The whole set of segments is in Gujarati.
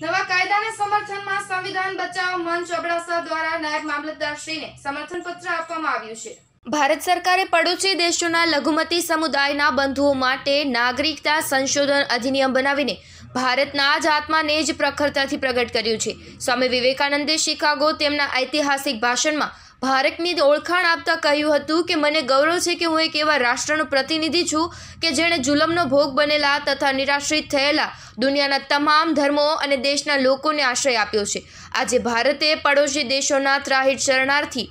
નવા કાયદાના સમર્થનમાં સંવિધાન બચાવ મંચ અબડાસા દ્વારા નાયબ મામલતદારશ્રીને સમર્થન પત્ર આપવામાં આવ્યું છે ભારત સરકારે પડોશી દેશોના લઘુમતી સમુદાયના બંધુઓ માટે નાગરિકતા સંશોધન અધિનિયમ બનાવીને ભારતના જ આત્માને જ પ્રખરતાથી પ્રગટ કર્યું છે સ્વામી વિવેકાનંદે શિકાગો તેમના ઐતિહાસિક ભાષણમાં ભારતની ઓળખાણ આપતા કહ્યું હતું કે મને ગૌરવ છે કે હું એક એવા રાષ્ટ્રનો પ્રતિનિધિ છું કે જેણે જુલમનો ભોગ બનેલા તથા નિરાશ્રિત થયેલા દુનિયાના તમામ ધર્મો અને દેશના લોકોને આશ્રય આપ્યો છે આજે ભારતે પડોશી દેશોના ત્રાહિત શરણાર્થી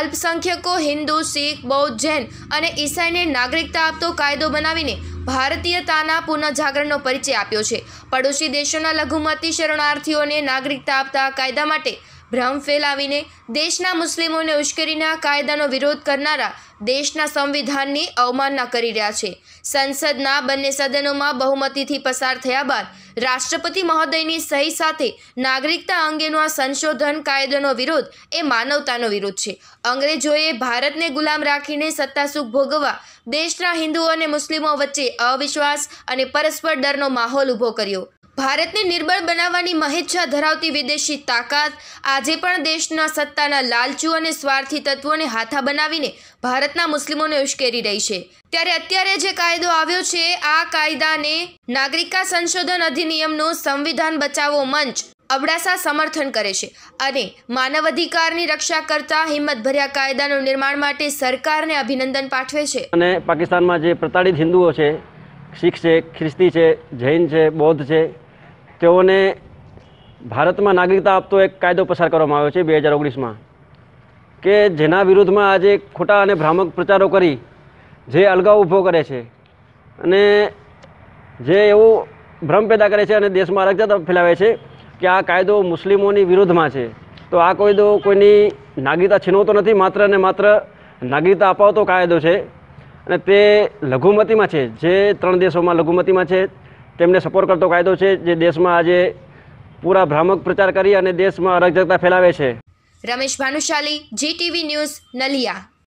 અલ્પસંખ્યકો હિન્દુ શીખ બૌદ્ધ જૈન અને ઈસાઈને નાગરિકતા આપતો કાયદો બનાવીને ભારતીયતાના પુનઃજાગરણનો પરિચય આપ્યો છે પડોશી દેશોના લઘુમતી શરણાર્થીઓને નાગરિકતા આપતા કાયદા માટે ભ્રમ ફેલાવીને દેશના મુસ્લિમોને ઉશ્કેરીને આ કાયદાનો વિરોધ કરનારા દેશના સંવિધાનની અવમાનના કરી રહ્યા છે સંસદના બંને સદનોમાં બહુમતીથી પસાર થયા બાદ રાષ્ટ્રપતિ મહોદયની સહી સાથે નાગરિકતા અંગેનો આ સંશોધન કાયદાનો વિરોધ એ માનવતાનો વિરોધ છે અંગ્રેજોએ ભારતને ગુલામ રાખીને સત્તાસુખ ભોગવવા દેશના હિન્દુઓ અને મુસ્લિમો વચ્ચે અવિશ્વાસ અને પરસ્પર ડરનો માહોલ ઊભો કર્યો ભારતને નિર્બળ બનાવવાની મહેચ્છા ધરાવતી વિદેશી તાકાત આજે પણ દેશના સત્તાના લાલચુ અને સ્વાર્થી તત્વોને હાથા બનાવીને ભારતના મુસ્લિમોને ઉશ્કેરી રહી છે ત્યારે અત્યારે જે કાયદો આવ્યો છે આ કાયદાને નાગરિકતા સંશોધન અધિનિયમનો સંવિધાન બચાવો મંચ અબડાસા સમર્થન કરે છે અને માનવ અધિકારની રક્ષા કરતા હિંમતભર્યા કાયદાનું નિર્માણ માટે સરકારને અભિનંદન પાઠવે છે અને પાકિસ્તાનમાં જે પ્રતાડિત હિન્દુઓ છે શીખ છે ખ્રિસ્તી છે જૈન છે બૌદ્ધ છે તેઓને ભારતમાં નાગરિકતા આપતો એક કાયદો પસાર કરવામાં આવ્યો છે બે હજાર ઓગણીસમાં કે જેના વિરુદ્ધમાં આજે ખોટા અને ભ્રામક પ્રચારો કરી જે અલગાવ ઊભો કરે છે અને જે એવું ભ્રમ પેદા કરે છે અને દેશમાં અલગતા ફેલાવે છે કે આ કાયદો મુસ્લિમોની વિરુદ્ધમાં છે તો આ કાયદો કોઈની નાગરિકતા છીનવતો નથી માત્ર અને માત્ર નાગરિકતા અપાવતો કાયદો છે અને તે લઘુમતીમાં છે જે ત્રણ દેશોમાં લઘુમતીમાં છે તેમને સપોર્ટ કરતો કાયદો છે જે દેશમાં આજે પૂરા ભ્રામક પ્રચાર કરી અને દેશમાં અરાજકતા ફેલાવે છે રમેશ ભાનુશાલી જીટીવી ન્યૂઝ નલિયા